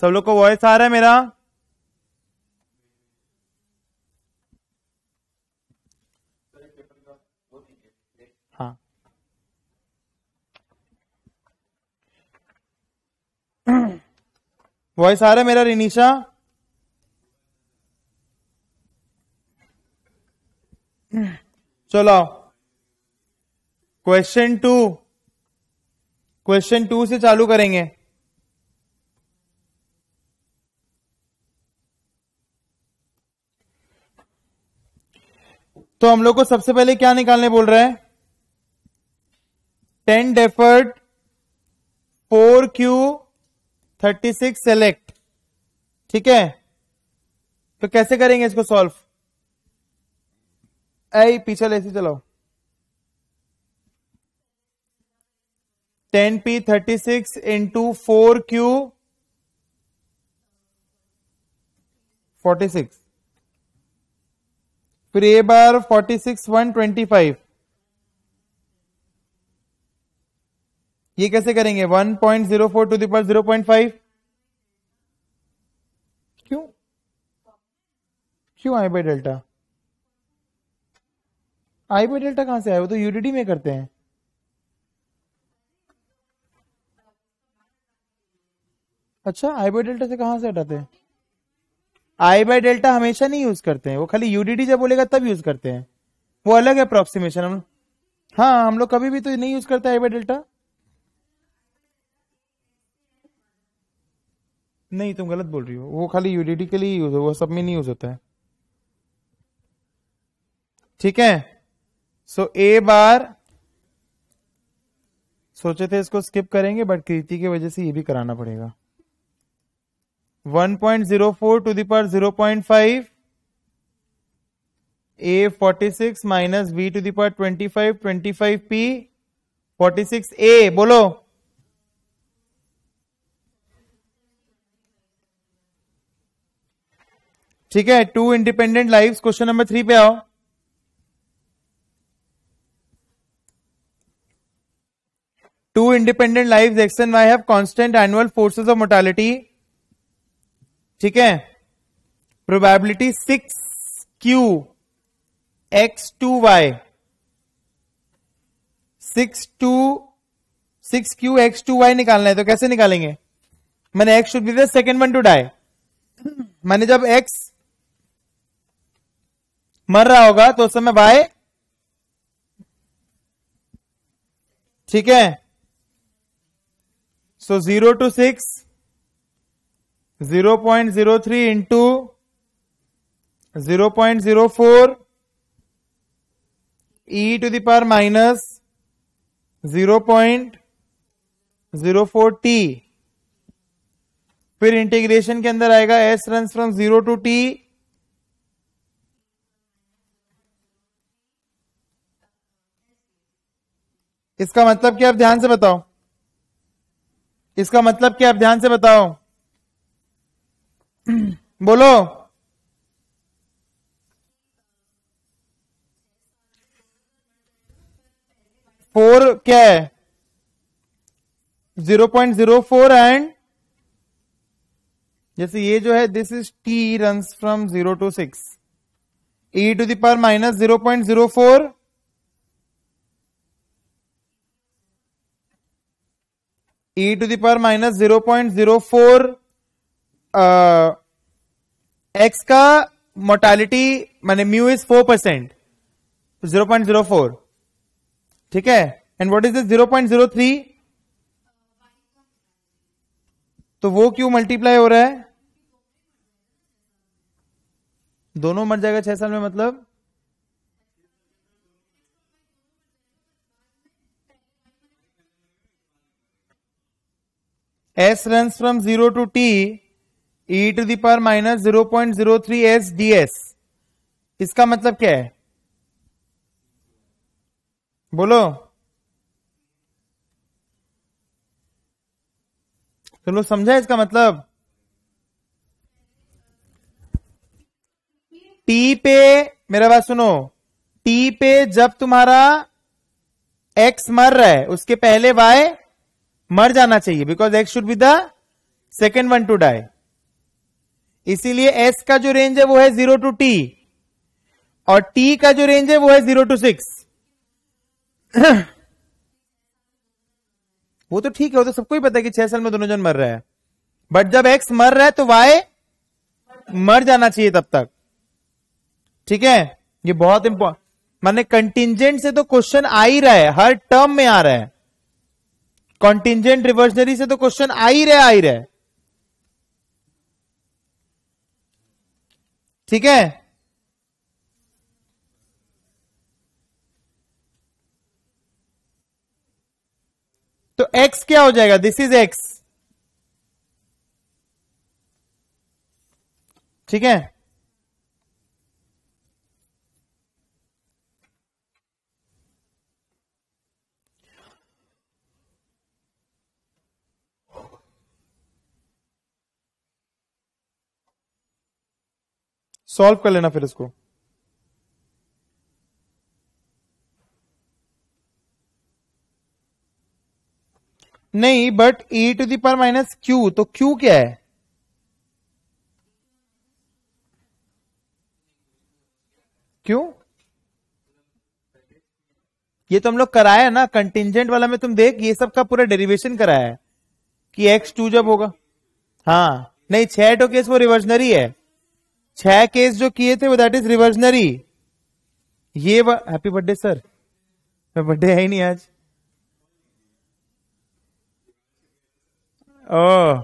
सब लोग को वॉइस आ रहा है मेरा हाँ वॉइस आ रहा है मेरा रिनीशा चलो क्वेश्चन टू क्वेश्चन टू से चालू करेंगे तो हम लोग को सबसे पहले क्या निकालने बोल रहा है ten deferred four Q thirty six select ठीक है तो कैसे करेंगे इसको सॉल्व ऐ पीछे ले चलाओ ten P thirty six into four Q forty six फिर A bar forty six one twenty five ये कैसे करेंगे one point zero four to the power zero point five क्यों क्यों I by delta I by delta कहां से आया वो तो यूडीडी में करते हैं अच्छा आई बाई डेल्टा से कहां से हटाते हैं आई बाय डेल्टा हमेशा नहीं यूज करते हैं वो खाली यूडीडी जब बोलेगा तब यूज करते हैं वो अलग है अप्रोक्सीमेशन हम हाँ हम लोग कभी भी तो नहीं यूज करते आई बाय डेल्टा नहीं तुम गलत बोल रही हो वो खाली यूडीडी के लिए यूज हो वो सब में नहीं यूज होता है ठीक है सो ए बार सोचे थे इसको स्किप करेंगे बट कृति की वजह से ये भी कराना पड़ेगा 1.04 to the power 0.5 a 46 minus B two five 25 25 P 46 A बोलो ठीक है two independent lives question number three पे आओ two independent lives X and Y have constant annual forces of mortality ठीक है probability six Q X two Y six two six Q X two Y निकालना है तो कैसे निकालेंगे मैंने X should be the second one to die मैंने जब एक्स मर रहा होगा तो उस समय वाई ठीक है so zero to six zero point zero three into zero point zero four E to the power minus zero point zero four T फिर इंटीग्रेशन के अंदर आएगा S run from zero to T इसका मतलब क्या आप ध्यान से बताओ इसका मतलब क्या आप ध्यान से बताओ बोलो फोर क्या है zero point zero four and जैसे ये जो है this is T runs from zero to six E to the power minus zero point zero four E to the power minus zero point zero four X uh, का mortality माने mu is four percent zero point zero four ठीक है and what is this zero point zero three तो वो क्यों multiply हो रहा है दोनों मर जाएगा छह साल में मतलब S runs from zero to T E to the power minus zero point zero three S D S इसका मतलब क्या है बोलो चलो तो समझा इसका मतलब टी पे मेरा बात सुनो टी पे जब तुम्हारा एक्स मर रहा है उसके पहले वाई मर जाना चाहिए because X should be the second one to die इसीलिए एस का जो रेंज है वो है जीरो टू टी और टी का जो रेंज है वो है जीरो टू सिक्स वो तो ठीक है वो तो सबको ही पता है कि छह साल में दोनों जन मर रहे हैं बट जब एक्स मर रहा है तो वाई मर जाना चाहिए तब तक ठीक है ये बहुत इंपॉर्टेंट माने कंटिजेंट से तो क्वेश्चन आ ही रहा है हर टर्म में आ रहा है कॉन्टिजेंट रिवर्सनरी से तो क्वेश्चन आ ही रहा है आ ही रहा है ठीक है तो x क्या हो जाएगा दिस इज x ठीक है सॉल्व कर लेना फिर इसको नहीं बट e टू दी पर माइनस क्यू तो क्यू क्या है क्यों ये तो हम लोग कराया ना कंटिजेंट वाला में तुम देख ये सब का पूरा डेरिवेशन कराया है कि x टू जब होगा हाँ नहीं छह टो तो केस वो रिवर्जनरी है छह केस जो किए थे वो दैट इज रिवर्जनरी ये हैप्पी बर्थडे सर बर्थडे है ही नहीं आज ओ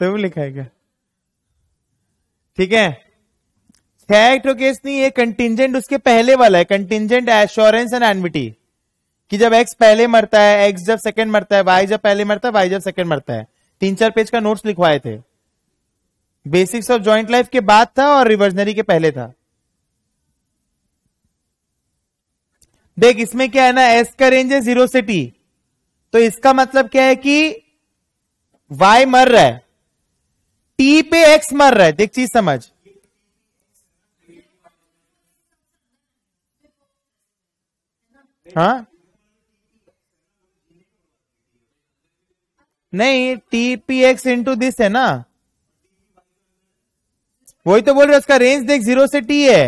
तुम लिखा है क्या ठीक है तो केस नहीं है कंटिजेंट उसके पहले वाला है कंटिजेंट एश्योरेंस एंड एनविटी कि जब एक्स पहले मरता है एक्स जब सेकंड मरता है वाई जब पहले मरता है वाई जब सेकंड मरता है तीन चार पेज का नोट्स लिखवाए थे बेसिक्स ऑफ ज्वाइंट लाइफ के बाद था और रिवर्जनरी के पहले था देख इसमें क्या है ना एस का रेंज है जीरो से टी तो इसका मतलब क्या है कि वाई मर रहा है टी पे एक्स मर रहा है देख चीज समझ हाँ नहीं T P X into this है ना वही तो बोल रहे उसका रेंज देख जीरो से टी है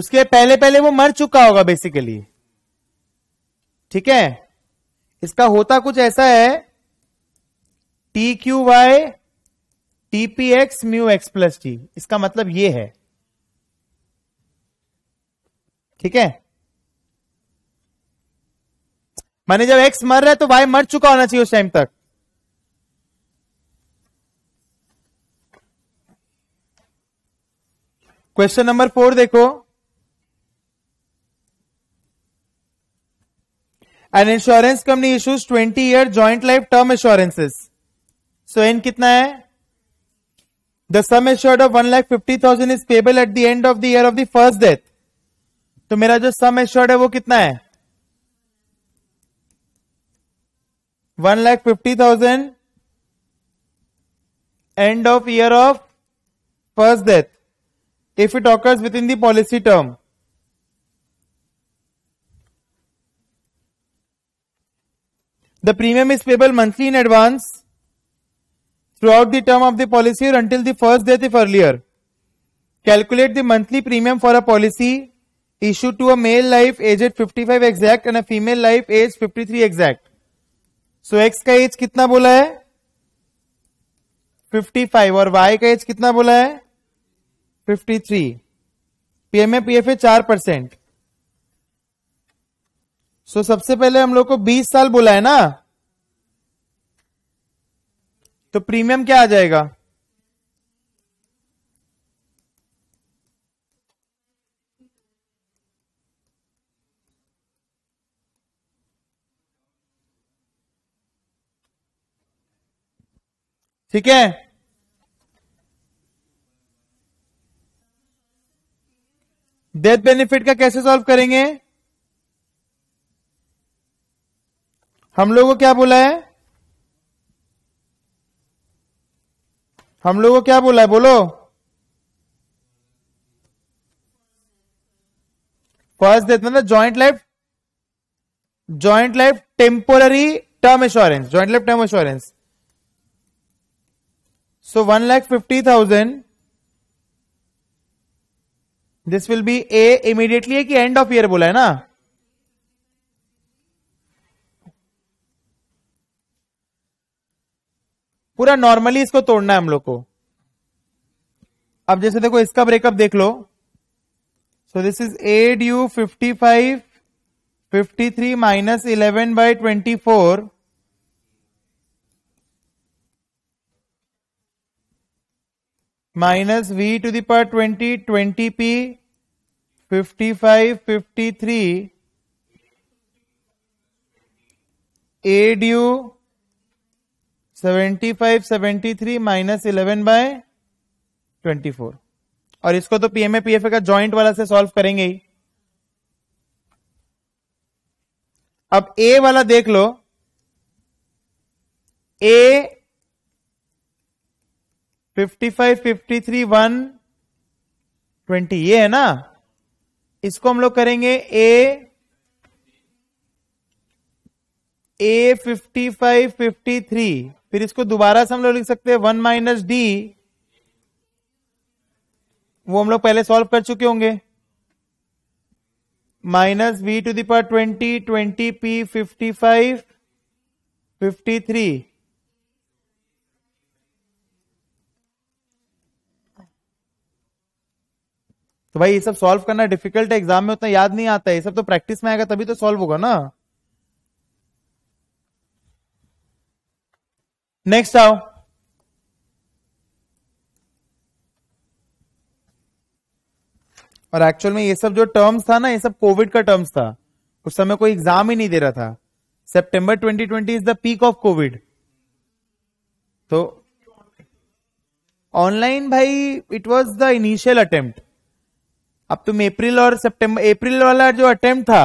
उसके पहले पहले वो मर चुका होगा बेसिकली ठीक है इसका होता कुछ ऐसा है T Q Y T P X mu X plus T इसका मतलब ये है ठीक है माने जब एक्स मर रहा है तो वाई मर चुका होना चाहिए उस टाइम तक क्वेश्चन नंबर फोर देखो an insurance company issues twenty year joint life term insurances so an कितना है the sum assured of one lakh fifty thousand is payable at the end of the year of the first death तो मेरा जो sum assured है वो कितना है one lakh fifty thousand end of year of first death if it occurs within the policy term. The premium is payable monthly in advance throughout the term of the policy or until the first death if earlier. Calculate the monthly premium for a policy issued to a male life aged 55 exact and a female life aged 53 exact. So x का age कितना बोला है 55 और y का age कितना बोला है fifty three PMA PFA चार परसेंट सो सबसे पहले हम लोग को बीस साल बोला है ना तो प्रीमियम क्या आ जाएगा ठीक है डेथ बेनिफिट का कैसे सॉल्व करेंगे हम लोगों को क्या बोला है हम लोगों को क्या बोला है बोलो फर्स्ट डेथ मतलब joint life joint life temporary term insurance joint life term insurance so one lakh fifty thousand this will be A immediately है कि एंड ऑफ ईयर बोला है ना पूरा नॉर्मली इसको तोड़ना है हम लोग को अब जैसे देखो इसका ब्रेकअप देख लो so this is A due fifty five fifty three minus eleven by twenty four minus V to the power twenty twenty P fifty five fifty three A due seventy five seventy three minus eleven by twenty four और इसको तो PMA PFA का joint वाला से solve करेंगे ही अब A वाला देख लो A fifty five fifty three one twenty ये है ना इसको हम लोग करेंगे A A fifty five fifty three फिर इसको दोबारा से हम लोग लिख सकते हैं वन माइनस डी वो हम लोग पहले सॉल्व कर चुके होंगे माइनस वी टू पार twenty twenty P fifty five fifty three तो भाई ये सब सॉल्व करना डिफिकल्ट है एग्जाम में उतना याद नहीं आता है ये सब तो प्रैक्टिस में आएगा तभी तो सॉल्व होगा ना नेक्स्ट आओ और एक्चुअल में ये सब जो टर्म्स था ना ये सब कोविड का टर्म्स था उस समय कोई एग्जाम ही नहीं दे रहा था सितंबर 2020 is the peak of Covid तो ऑनलाइन भाई it was the initial attempt अब तुम अप्रैल और सितंबर अप्रैल वाला जो अटेम्प्ट था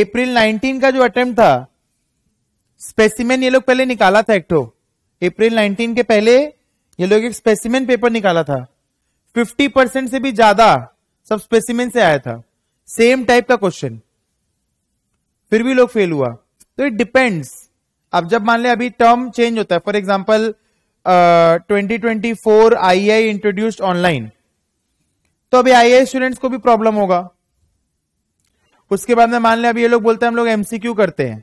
अप्रैल 19 का जो अटेम्प्ट था स्पेसिमेन ये लोग पहले निकाला था एक्टो अप्रैल 19 के पहले ये लोग एक स्पेसिमेन पेपर निकाला था 50 परसेंट से भी ज्यादा सब स्पेसिमेन से आया था सेम टाइप का क्वेश्चन फिर भी लोग फेल हुआ तो इट डिपेंड्स अब जब मान ले अभी टर्म चेंज होता है for example twenty twenty four I I introduced online तो अभी आई स्टूडेंट्स को भी प्रॉब्लम होगा उसके बाद में मान लिया अभी ये लोग बोलते हैं हम लोग एमसीक्यू करते हैं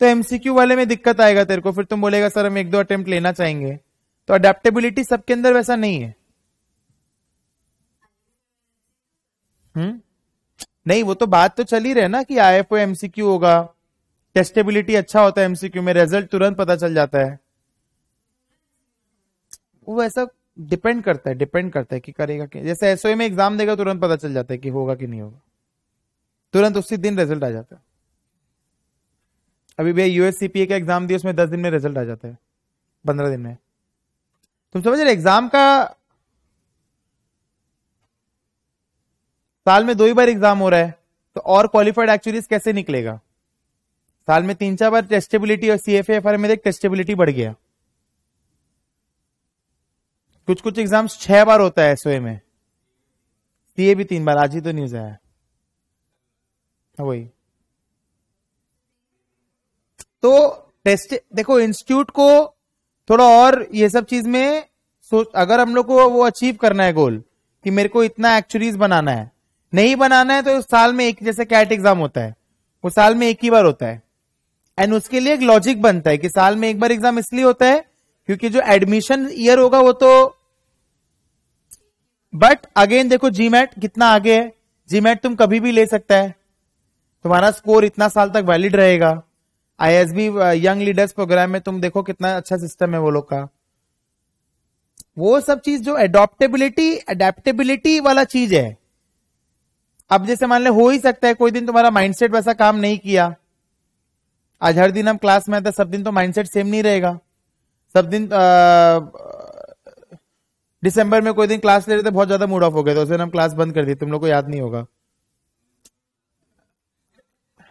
तो एमसीक्यू वाले में दिक्कत आएगा तेरे को फिर तुम बोलेगा सर हम एक दो अटेम्प्ट लेना चाहेंगे तो अडेप्टेबिलिटी सबके अंदर वैसा नहीं है हम्म नहीं वो तो बात तो चल ही रहे ना कि आई एफ ओ एमसीक्यू होगा टेस्टेबिलिटी अच्छा होता है एमसीक्यू में रिजल्ट तुरंत पता चल जाता है वो ऐसा डिपेंड करता है डिपेंड करता है कि करेगा क्या जैसे एसओ e में एग्जाम देगा तुरंत पता चल जाता है कि होगा कि नहीं होगा तुरंत उसी दिन रिजल्ट आ जाता है अभी भैया यूएससीपीए का एग्जाम दिया उसमें दस दिन में रिजल्ट आ जाता है पंद्रह दिन में तुम समझ रहे एग्जाम का साल में दो ही बार एग्जाम हो रहा है तो और क्वालिफाइड एक्चुअली कैसे निकलेगा साल में तीन चार बार टेस्टेबिलिटी और सी एफ एफ आर में टेस्टेबिलिटी बढ़ गया कुछ कुछ एग्जाम्स छह बार होता है एसओए में सीए भी तीन बार आज ही तो न्यूज आया हाँ, वही तो टेस्ट देखो इंस्टीट्यूट को थोड़ा और ये सब चीज में सोच अगर हम लोग को वो अचीव करना है गोल कि मेरे को इतना एक्चुअलीज बनाना है नहीं बनाना है तो उस साल में एक जैसे कैट एग्जाम होता है वो साल में एक ही बार होता है एंड उसके लिए एक लॉजिक बनता है कि साल में एक बार एग्जाम इसलिए होता है क्योंकि जो एडमिशन ईयर होगा वो तो बट अगेन देखो जीमेट कितना आगे है जीमेट तुम कभी भी ले सकता है तुम्हारा स्कोर इतना साल तक वैलिड रहेगा आईएसबी यंग लीडर्स प्रोग्राम में तुम देखो कितना अच्छा सिस्टम है वो लोग का वो सब चीज जो एडोप्टेबिलिटी एडेप्टेबिलिटी वाला चीज है अब जैसे मान ले हो ही सकता है कोई दिन तुम्हारा माइंडसेट वैसा काम नहीं किया आज हर दिन हम क्लास में आते सब दिन तो माइंडसेट सेम नहीं रहेगा सब दिन दिसंबर में कोई दिन क्लास ले रहे थे बहुत ज्यादा मूड ऑफ हो गया था उस दिन हम क्लास बंद कर दी तुम लोग को याद नहीं होगा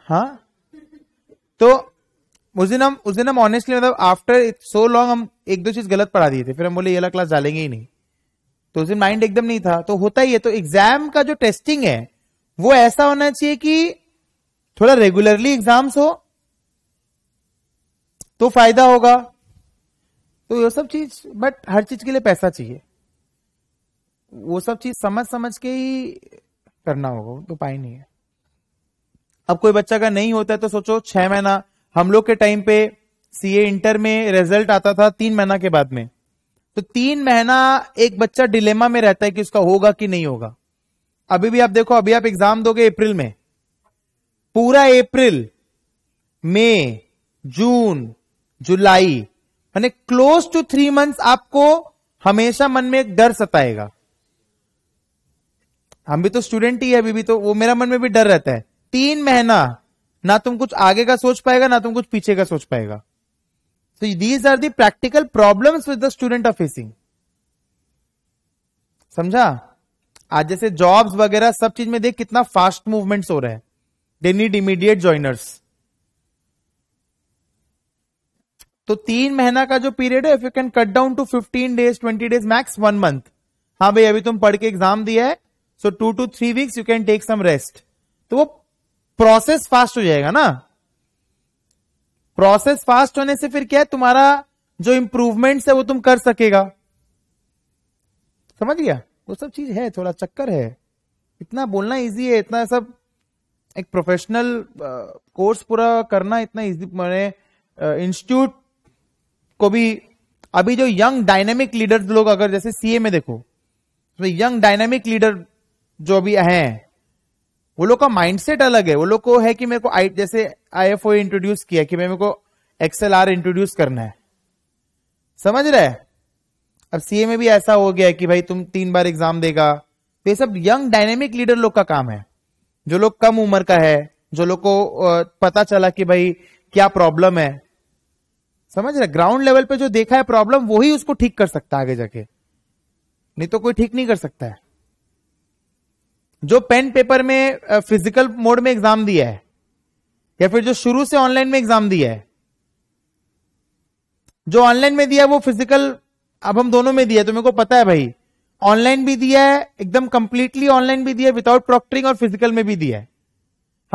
हाँ तो उस दिन हम उस दिन हम ऑनेस्टली मतलब आफ्टर सो लॉन्ग हम एक दो चीज गलत पढ़ा दिए थे फिर हम बोले ये वाला क्लास डालेंगे ही नहीं तो उस दिन माइंड एकदम नहीं था तो होता ही है तो एग्जाम का जो टेस्टिंग है वो ऐसा होना चाहिए कि थोड़ा रेगुलरली एग्जाम्स हो तो फायदा होगा तो ये सब चीज बट हर चीज के लिए पैसा चाहिए वो सब चीज समझ समझ के ही करना होगा तो पाए नहीं है अब कोई बच्चा का नहीं होता है तो सोचो छह महीना हम लोग के टाइम पे सीए इंटर में रिजल्ट आता था तीन महीना के बाद में तो तीन महीना एक बच्चा डिलेमा में रहता है कि उसका होगा कि नहीं होगा अभी भी आप देखो अभी आप एग्जाम दोगे अप्रैल में पूरा अप्रैल मई जून जुलाई मैंने क्लोज टू थ्री मंथ्स आपको हमेशा मन में एक डर सताएगा हम भी तो स्टूडेंट ही है अभी भी तो वो मेरा मन में भी डर रहता है तीन महीना ना तुम कुछ आगे का सोच पाएगा ना तुम कुछ पीछे का सोच पाएगा so these are the practical problems with the student of facing समझा आज जैसे जॉब्स वगैरह सब चीज में देख कितना फास्ट मूवमेंट्स हो रहे हैं दे नीड इमीडिएट ज्वाइनर्स तो तीन महीना का जो पीरियड है if you can cut down to fifteen days twenty days max one month हाँ भाई अभी तुम पढ़ के एग्जाम दिया है so two to three weeks you can take some rest तो वो प्रोसेस फास्ट हो जाएगा ना प्रोसेस फास्ट होने से फिर क्या है तुम्हारा जो इंप्रूवमेंट है वो तुम कर सकेगा समझ गया वो सब चीज है थोड़ा चक्कर है इतना बोलना इजी है इतना सब एक प्रोफेशनल कोर्स पूरा करना इतना इजी मैंने इंस्टीट्यूट को भी अभी जो यंग डायनेमिक लीडर लोग अगर जैसे सीए में देखो तो यंग डायनेमिक लीडर जो भी हैं वो लोग का माइंडसेट अलग है वो लोग को है कि मेरे को आई जैसे आई एफ ओ इंट्रोड्यूस किया कि मेरे को एक्सएल आर इंट्रोड्यूस करना है समझ रहे अब सीए में भी ऐसा हो गया है कि भाई तुम तीन बार एग्जाम देगा तो ये सब यंग डायनेमिक लीडर लोग का काम है जो लोग कम उम्र का है जो लोग को पता चला कि भाई क्या प्रॉब्लम है समझ रहे ग्राउंड लेवल पे जो देखा है प्रॉब्लम वही उसको ठीक कर सकता है आगे जाके नहीं तो कोई ठीक नहीं कर सकता है जो पेन पेपर में फिजिकल मोड में एग्जाम दिया है या फिर जो शुरू से ऑनलाइन में एग्जाम दिया है जो ऑनलाइन में दिया है वो फिजिकल अब हम दोनों में दिया है तो मेरे को पता है भाई ऑनलाइन भी दिया है एकदम कंप्लीटली ऑनलाइन भी दिया है विदाउट प्रॉक्टरिंग और फिजिकल में भी दिया है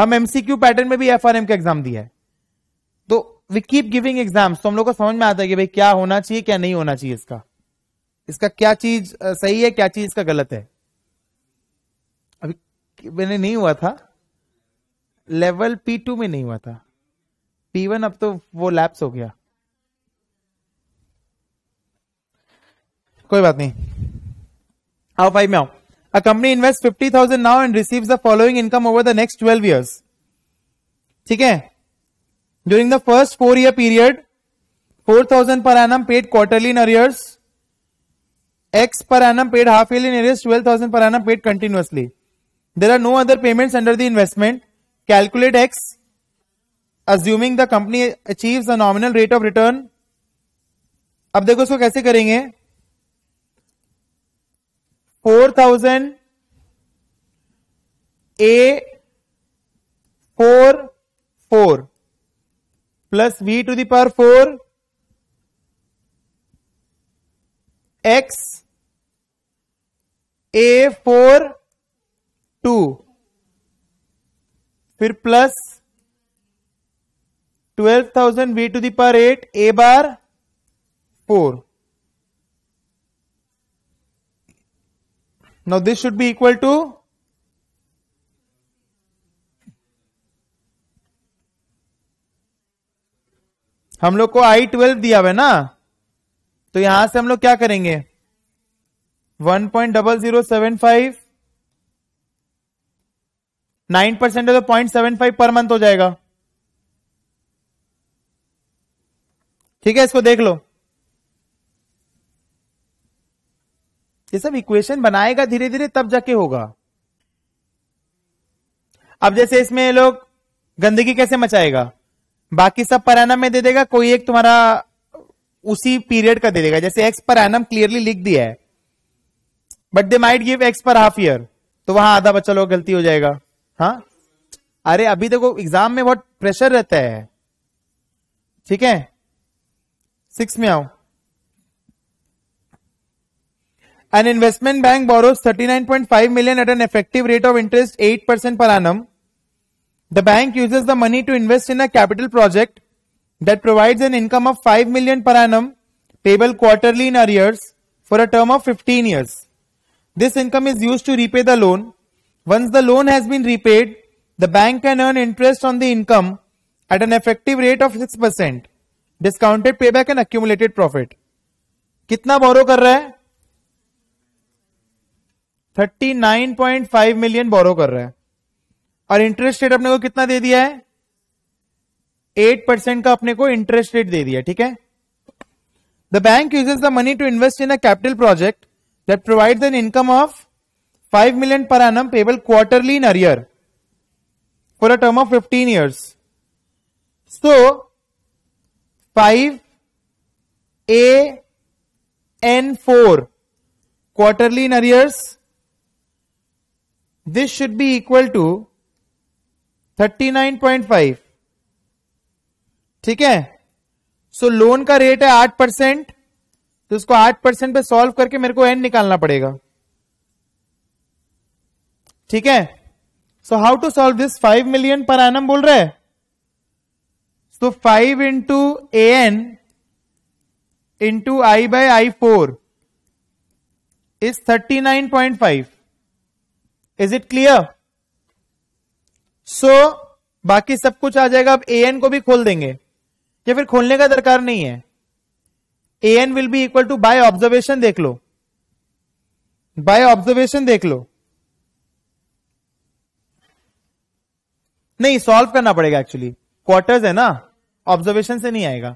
हम एमसीक्यू पैटर्न में भी एफ का एग्जाम दिया है तो वी कीप गिविंग एग्जाम्स तो हम लोग को समझ में आता है कि भाई क्या होना चाहिए क्या नहीं होना चाहिए इसका इसका क्या चीज सही है क्या चीज इसका गलत है अभी मैंने नहीं हुआ था लेवल पी टू में नहीं हुआ था पी वन अब तो वो लैप्स हो गया कोई बात नहीं आओ फाइव में आओ a company invest fifty thousand now and receive the following income over the next twelve years ठीक है during the first four year period 4000 per annum paid quarterly in arrears x per annum paid half yearly in arrears 12000 per annum paid continuously there are no other payments under the investment calculate x assuming the company achieves the nominal rate of return अब देखो इसको कैसे करेंगे 4000 A four four plus V to the power four X A four two फिर plus twelve thousand V to the power eight A bar four now this should be equal to हम लोग को आई twelve दिया हुआ है ना तो यहां से हम लोग क्या करेंगे one point double zero seven five nine percent है तो point seven five per month हो जाएगा ठीक है इसको देख लो ये सब इक्वेशन बनाएगा धीरे धीरे तब जाके होगा अब जैसे इसमें लोग गंदगी कैसे मचाएगा बाकी सब पर एनम में दे देगा कोई एक तुम्हारा उसी पीरियड का दे देगा जैसे एक्स पर एनम क्लियरली लिख दिया है but they might give X per half year तो वहां आधा बच्चा लोग गलती हो जाएगा हाँ अरे अभी देखो एग्जाम में बहुत प्रेशर रहता है ठीक है सिक्स में आओ an investment bank borrows five million at an effective rate of interest eight percent per annum The bank uses the money to invest in a capital project that provides an income of 5 million per annum payable quarterly in arrears for a term of 15 years. This income is used to repay the loan. Once the loan has been repaid, the bank can earn interest on the income at an effective rate of 6%, discounted payback and accumulated profit. कितना बोरो कर रहा है point five million borrow कर रहा है और interest rate अपने को कितना दे दिया है एट परसेंट का अपने को इंटरेस्ट रेट दे दिया ठीक है the bank uses the money to invest in a capital project that provide an income of five million per annum payable quarterly in arrear for a term of fifteen years so five A N four quarterly in arrears this should be equal to thirty nine point five ठीक है so so, loan का rate है आठ percent तो इसको आठ percent पे solve करके मेरे को एन निकालना पड़ेगा ठीक है so how to solve this five million per annum बोल रहे so five into A N into I by I four is thirty nine point five is it clear so so, बाकी सब कुछ आ जाएगा अब ए एन को भी खोल देंगे या फिर खोलने का दरकार नहीं है A N will be equal to by observation देख लो बाय ऑब्जर्वेशन देख लो नहीं सॉल्व करना पड़ेगा एक्चुअली क्वार्टर्स है ना ऑब्जर्वेशन से नहीं आएगा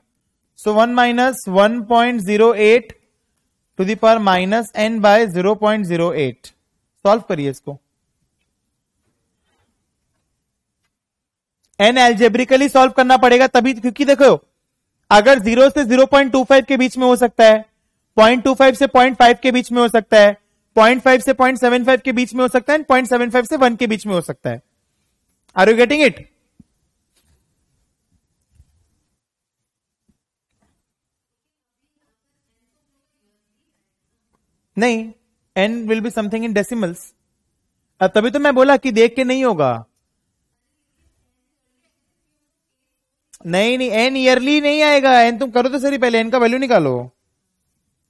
so one minus one point zero eight to the power minus N by zero point zero eight solve करिए इसको एन एल्जेब्रिकली सॉल्व करना पड़ेगा तभी क्योंकि देखो अगर जीरो से जीरो पॉइंट टू फाइव के बीच में हो सकता है पॉइंट टू फाइव से पॉइंट फाइव के बीच में हो सकता है पॉइंट फाइव से पॉइंट सेवन फाइव के बीच में हो सकता है पॉइंट सेवन फाइव से वन के बीच में हो सकता है आर यू गेटिंग इट नहीं N will be something in decimals तभी तो मैं बोला कि देख के नहीं होगा नहीं नहीं एन ईयरली नहीं आएगा एन तुम करो तो सही पहले एन का वैल्यू निकालो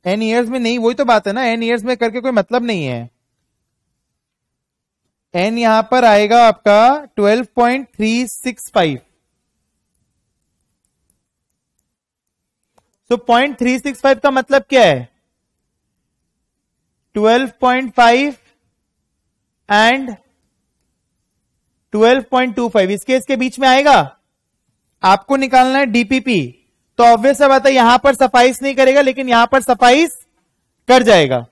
एन ईयर्स में नहीं वही तो बात है ना एन ईयर्स में करके कोई मतलब नहीं है एन यहां पर आएगा आपका twelve point three six five तो पॉइंट थ्री सिक्स फाइव का मतलब क्या है twelve point five and twelve point two five इसके इसके बीच में आएगा आपको निकालना है डीपीपी तो ऑब्वियस बात है यहां पर सफाइस नहीं करेगा लेकिन यहां पर सफाइस कर जाएगा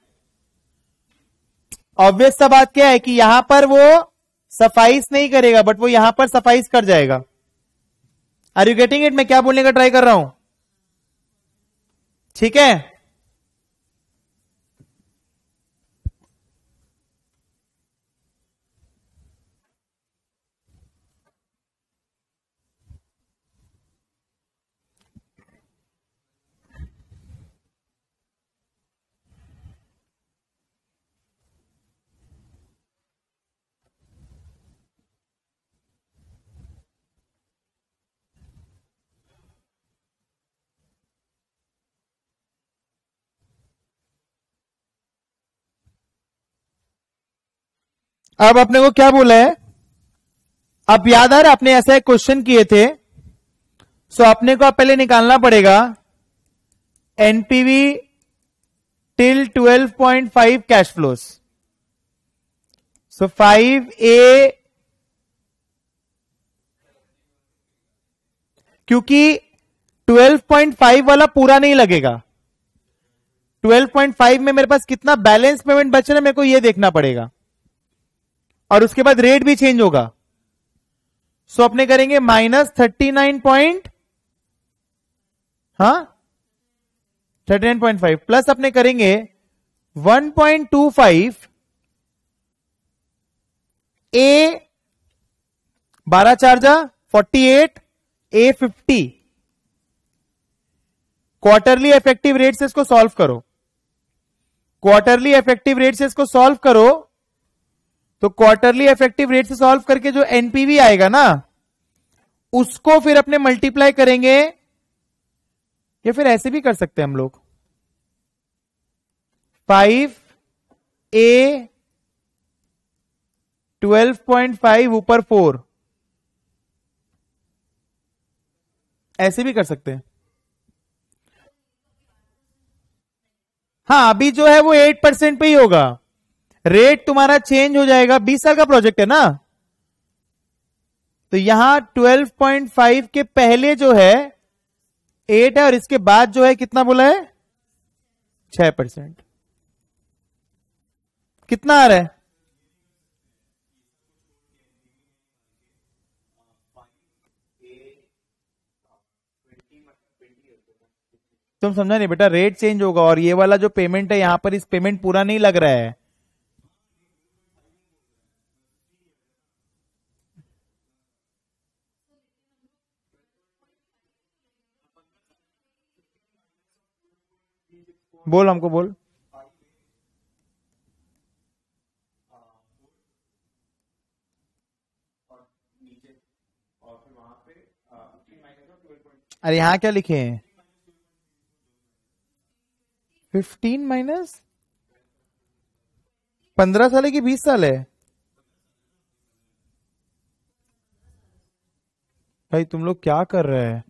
ऑब्वियस सा बात क्या है कि यहां पर वो सफाइस नहीं करेगा बट वो यहां पर सफाइस कर जाएगा आर यू गेटिंग इट मैं क्या बोलने का ट्राई कर रहा हूं ठीक है अब अपने को क्या बोला है अब याद आ रहा आपने ऐसे क्वेश्चन किए थे सो अपने को पहले निकालना पड़ेगा NPV till 12.5 cash flows so five A क्योंकि 12.5 वाला पूरा नहीं लगेगा 12.5 में मेरे पास कितना बैलेंस पेमेंट बच रहा है मेरे को यह देखना पड़ेगा और उसके बाद रेट भी चेंज होगा सो अपने करेंगे माइनस थर्टी नाइन पॉइंट हा thirty nine point five plus अपने करेंगे one point two five A बारह चार्जा forty eight A fifty quarterly effective rate से इसको सॉल्व करो क्वार्टरली इफेक्टिव रेट से इसको सॉल्व करो तो क्वार्टरली इफेक्टिव रेट से सॉल्व करके जो एनपीवी आएगा ना उसको फिर अपने मल्टीप्लाई करेंगे या फिर ऐसे भी कर सकते हैं हम लोग five A twelve point five ऊपर फोर ऐसे भी कर सकते हैं हाँ अभी जो है वो एट परसेंट पे ही होगा रेट तुम्हारा चेंज हो जाएगा बीस साल का प्रोजेक्ट है ना तो यहां 12.5 के पहले जो है एट है और इसके बाद जो है कितना बोला है छह परसेंट कितना आ रहा है तुम समझा नहीं बेटा रेट चेंज होगा और ये वाला जो पेमेंट है यहां पर इस पेमेंट पूरा नहीं लग रहा है बोल हमको बोल अरे यहाँ क्या लिखे हैं फिफ्टीन माइनस पंद्रह साल है कि बीस साल है भाई तुम लोग क्या कर रहे हैं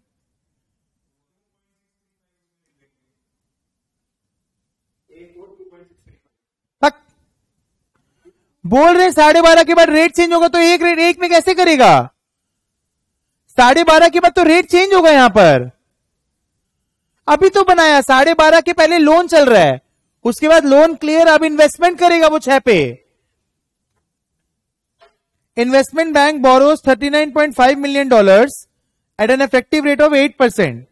बोल रहे साढ़े बारह के बाद रेट चेंज होगा तो एक रेट एक में कैसे करेगा साढ़े बारह के बाद तो रेट चेंज होगा यहां पर अभी तो बनाया साढ़े बारह के पहले लोन चल रहा है उसके बाद लोन क्लियर अब इन्वेस्टमेंट करेगा वो छह पे investment bank borrows thirty nine point five million dollar at an effective rate of eight percent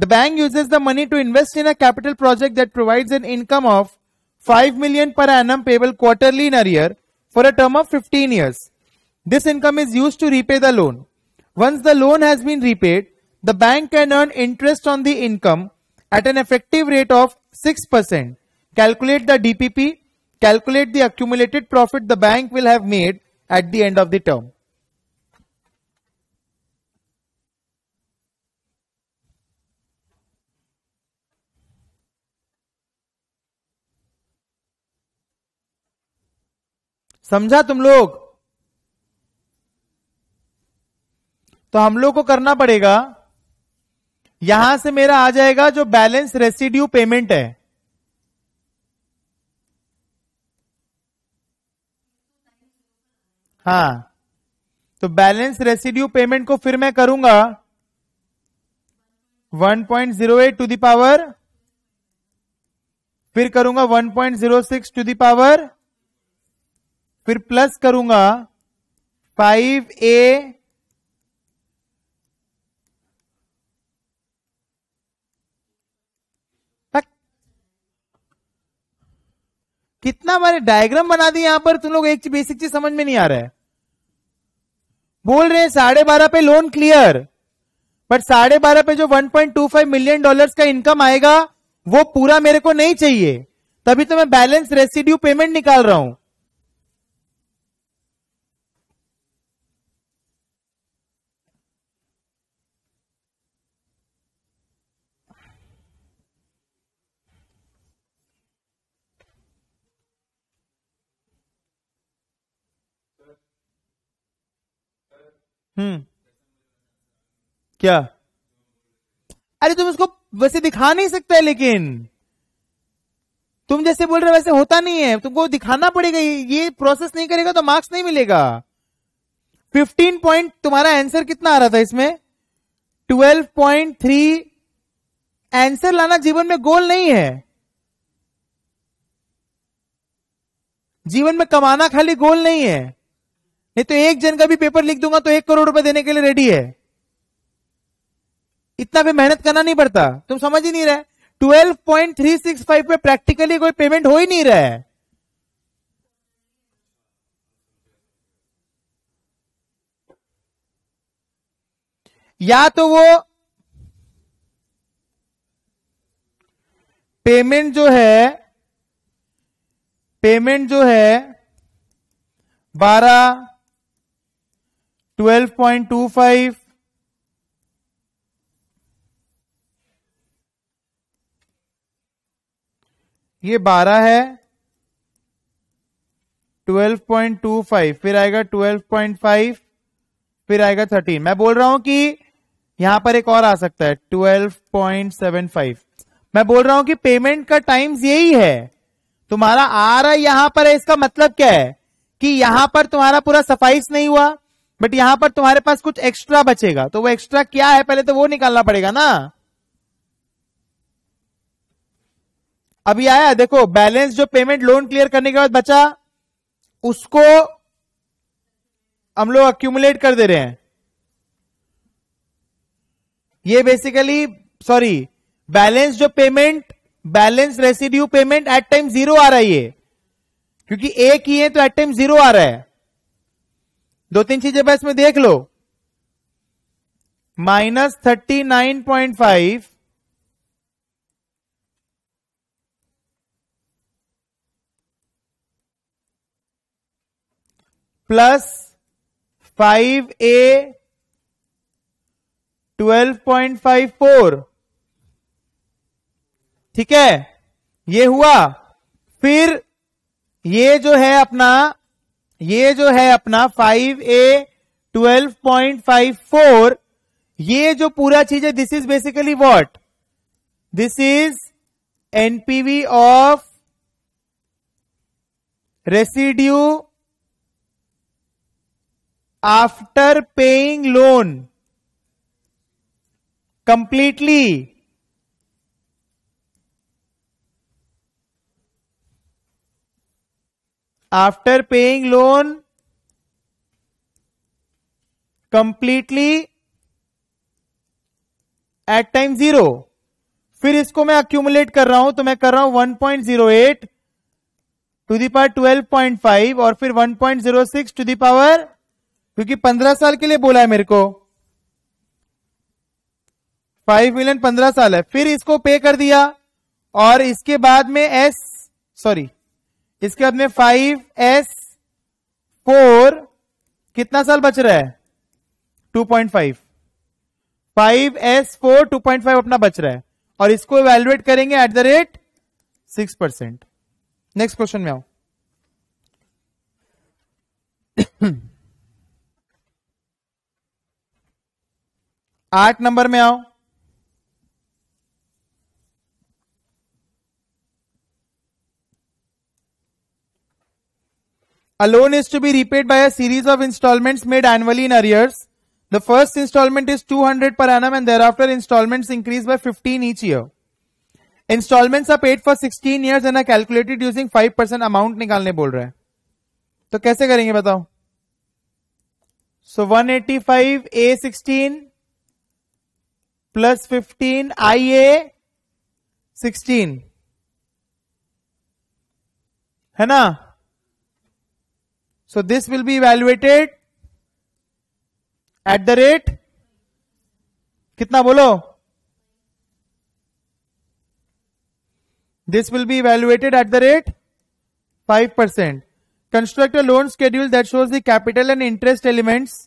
the bank uses the money to invest in a capital project that provide an income of five million per annum payable quarterly in arrear for a term of 15 years. This income is used to repay the loan. Once the loan has been repaid, the bank can earn interest on the income at an effective rate of 6%. Calculate the DPP, calculate the accumulated profit the bank will have made at the end of the term. समझा तुम लोग तो हम लोग को करना पड़ेगा यहां से मेरा आ जाएगा जो बैलेंस रेसिड्यू पेमेंट है हाँ तो बैलेंस रेसिड्यू पेमेंट को फिर मैं करूंगा 1.08 टू दावर फिर करूंगा 1.06 टू दावर फिर प्लस करूंगा फाइव ए कितना मैंने डायग्राम बना दिया यहां पर तुम लोग एक बेसिक चीज समझ में नहीं आ रहा है बोल रहे हैं साढ़े बारह पे लोन क्लियर बट साढ़े बारह पे जो 1.25 मिलियन डॉलर्स का इनकम आएगा वो पूरा मेरे को नहीं चाहिए तभी तो मैं बैलेंस रेसिड्यू पेमेंट निकाल रहा हूं हम्म क्या अरे तुम उसको वैसे दिखा नहीं सकते लेकिन तुम जैसे बोल रहे हो वैसे होता नहीं है तुमको दिखाना पड़ेगा ये प्रोसेस नहीं करेगा तो मार्क्स नहीं मिलेगा फिफ्टीन पॉइंट तुम्हारा आंसर कितना आ रहा था इसमें ट्वेल्व पॉइंट थ्री आंसर लाना जीवन में गोल नहीं है जीवन में कमाना खाली गोल नहीं है नहीं तो एक जन का भी पेपर लिख दूंगा तो एक करोड़ रुपए देने के लिए रेडी है इतना भी मेहनत करना नहीं पड़ता तुम समझ ही नहीं रहे 12.365 पे प्रैक्टिकली कोई पेमेंट हो ही नहीं रहा है या तो वो पेमेंट जो है पेमेंट जो है बारह ट्वेल्व पॉइंट टू फाइव ये बारह है ट्वेल्व पॉइंट टू फाइव फिर आएगा ट्वेल्व पॉइंट फाइव फिर आएगा थर्टीन मैं बोल रहा हूं कि यहां पर एक और आ सकता है ट्वेल्व पॉइंट सेवन फाइव मैं बोल रहा हूं कि पेमेंट का टाइम्स यही है तुम्हारा आ रहा यहां पर है इसका मतलब क्या है कि यहां पर तुम्हारा पूरा सफाइस नहीं हुआ बट यहां पर तुम्हारे पास कुछ एक्स्ट्रा बचेगा तो वो एक्स्ट्रा क्या है पहले तो वो निकालना पड़ेगा ना अभी आया देखो बैलेंस जो पेमेंट लोन क्लियर करने के बाद बचा उसको हम लोग अक्यूमुलेट कर दे रहे हैं ये बेसिकली सॉरी बैलेंस जो payment balance residue payment at time zero आ रहा है ये क्योंकि ए है तो एट टाइम जीरो आ रहा है दो तीन चीजें बस में देख लो minus thirty nine point five plus five A twelve point five four ठीक है ये हुआ फिर ये जो है अपना ये जो है अपना five A twelve point five four ये जो पूरा चीज है this is basically what this is NPV of residue after paying loan completely after paying loan completely at time zero फिर इसको मैं अक्यूमुलेट कर रहा हूं तो मैं कर रहा हूं 1.08 टू दी पावर फाइव और फिर 1.06 टू दी पावर क्योंकि 15 साल के लिए बोला है मेरे को 5 मिलियन 15 साल है फिर इसको पे कर दिया और इसके बाद में एस सॉरी इसके बाद में फाइव एस फोर कितना साल बच रहा है two point five five S four two point five अपना बच रहा है और इसको इवेल्युएट करेंगे at the rate six percent next question में आओ आठ नंबर में आओ A loan is to be repaid by a series of installments made annually in arrears. The first installment is 200 per annum and thereafter installments increase by 15 each year. Installments are paid for 16 years and are calculated using 5% amount निकालने बोल रहा है तो कैसे करेंगे बताओ so 185 ए 16 plus 15 आई ए 16 है ना So this will be evaluated at the rate कितना बोलो this will be evaluated at the rate five percent construct a loan schedule that shows the capital and interest elements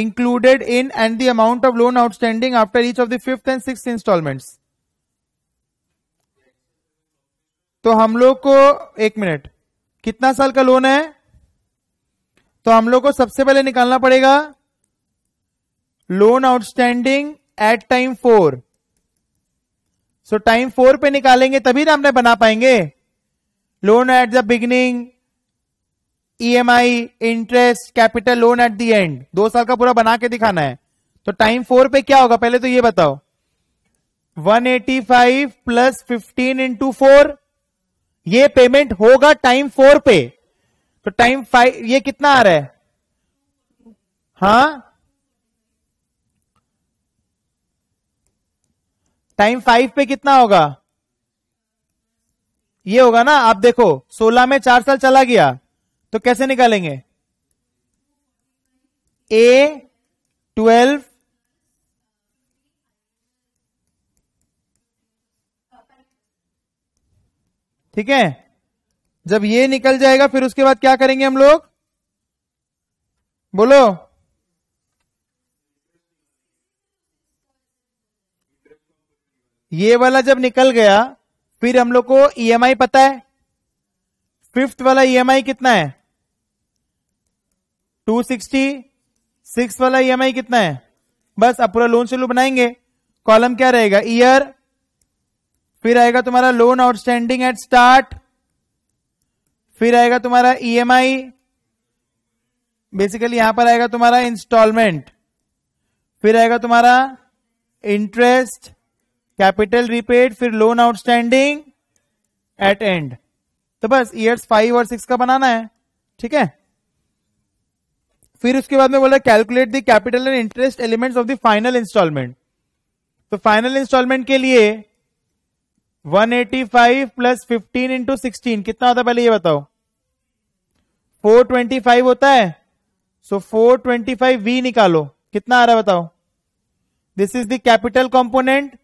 included in and the amount of loan outstanding after each of the fifth and sixth installments तो हम लोग को एक minute कितना साल का loan है तो हम लोग को सबसे पहले निकालना पड़ेगा loan outstanding at time four so time four पे निकालेंगे तभी ना हमने बना पाएंगे loan at the beginning EMI interest capital loan at the end दो साल का पूरा बना के दिखाना है तो टाइम फोर पे क्या होगा पहले तो ये बताओ 185 eighty five plus fifteen into four ये पेमेंट होगा टाइम फोर पे तो टाइम फाइव ये कितना आ रहा है हा टाइम फाइव पे कितना होगा ये होगा ना आप देखो सोलह में चार साल चला गया तो कैसे निकालेंगे ए ट्वेल्व ठीक है जब ये निकल जाएगा फिर उसके बाद क्या करेंगे हम लोग बोलो ये वाला जब निकल गया फिर हम लोग को ईएमआई e पता है फिफ्थ वाला ईएमआई e कितना है 260 सिक्स वाला ईएमआई e कितना है बस अब पूरा लोन शेड्यूल बनाएंगे कॉलम क्या रहेगा ईयर फिर आएगा तुम्हारा लोन आउटस्टैंडिंग एट स्टार्ट फिर आएगा तुम्हारा ईएमआई बेसिकली यहां पर आएगा तुम्हारा इंस्टॉलमेंट फिर आएगा तुम्हारा इंटरेस्ट कैपिटल रिपेड फिर लोन आउटस्टैंडिंग एट एंड तो बस ईयर्स फाइव और सिक्स का बनाना है ठीक है फिर उसके बाद में बोला calculate the capital and interest elements of the final instalment तो फाइनल इंस्टॉलमेंट के लिए 185 eighty five plus fifteen into sixteen कितना होता है पहले ये बताओ 425 होता है सो so 425 वी निकालो कितना आ रहा है बताओ this is the capital component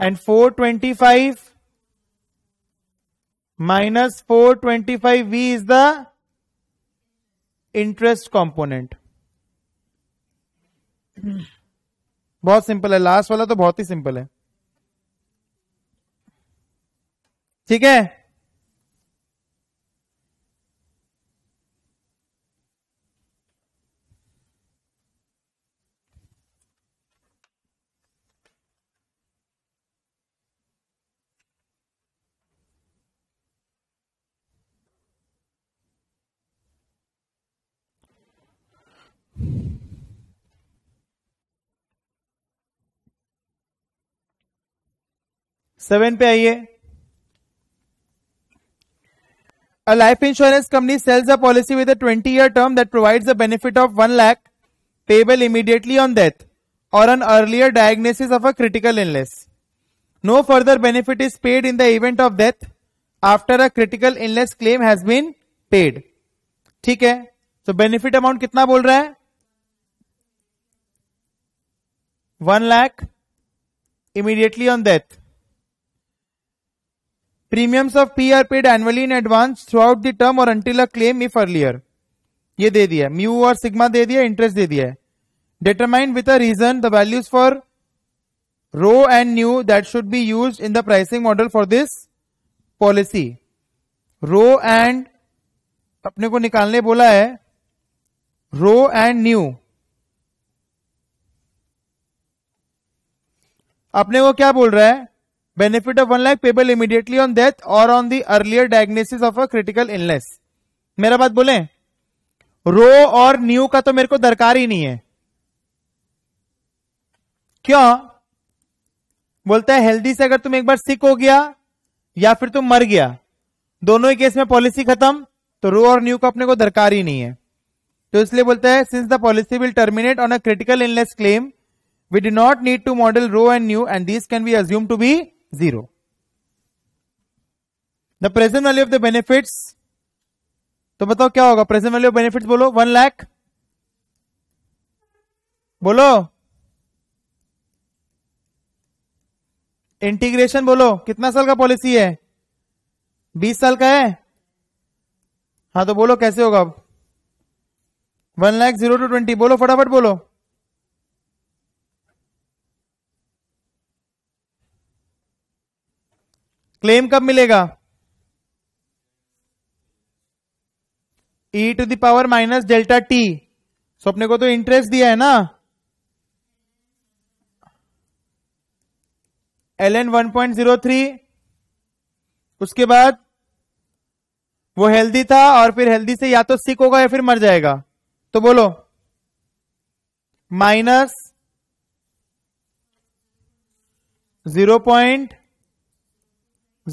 and 425 minus five V is the interest component बहुत सिंपल है लास्ट वाला तो बहुत ही सिंपल है ठीक है सेवन पे आइए A life insurance company sells a policy with a 20 year term that provides a benefit of 1 lakh payable immediately on death or an earlier diagnosis of a critical illness. No further benefit is paid in the event of death after a critical illness claim has been paid ठीक है तो benefit amount कितना बोल रहा है one lakh immediately on death premiums of P R paid annually in advance throughout the term और until a claim if earlier ये दे दिया म्यू और सिग्मा दे दिया इंटरेस्ट दे दिया determine with a reason the values for rho and nu that should be use in the pricing model for this policy rho and अपने को निकालने बोला है रो एंड न्यू अपने को क्या बोल रहा है benefit of one lakh payable immediately on death और on the earlier diagnosis of a critical illness मेरा बात बोले रो और न्यू का तो मेरे को दरकार ही नहीं है क्यों बोलता है हेल्दी से अगर तुम एक बार सिक हो गया या फिर तुम मर गया दोनों ही केस में पॉलिसी खत्म तो रो और न्यू का अपने को दरकार ही नहीं है तो इसलिए बोलता है since the policy will terminate on a critical illness claim we do not need to model rho and nu and this can be assumed to be zero. The present value of the benefits तो बताओ क्या होगा present value of benefits बोलो one lakh बोलो integration बोलो कितना साल का पॉलिसी है बीस साल का है हाँ तो बोलो कैसे होगा one lakh zero to twenty बोलो फटाफट बोलो क्लेम कब मिलेगा E to the power minus delta T so अपने को तो इंटरेस्ट दिया है ना L N one point zero three उसके बाद वो हेल्दी था और फिर हेल्दी से या तो सिक होगा या फिर मर जाएगा तो बोलो minus zero point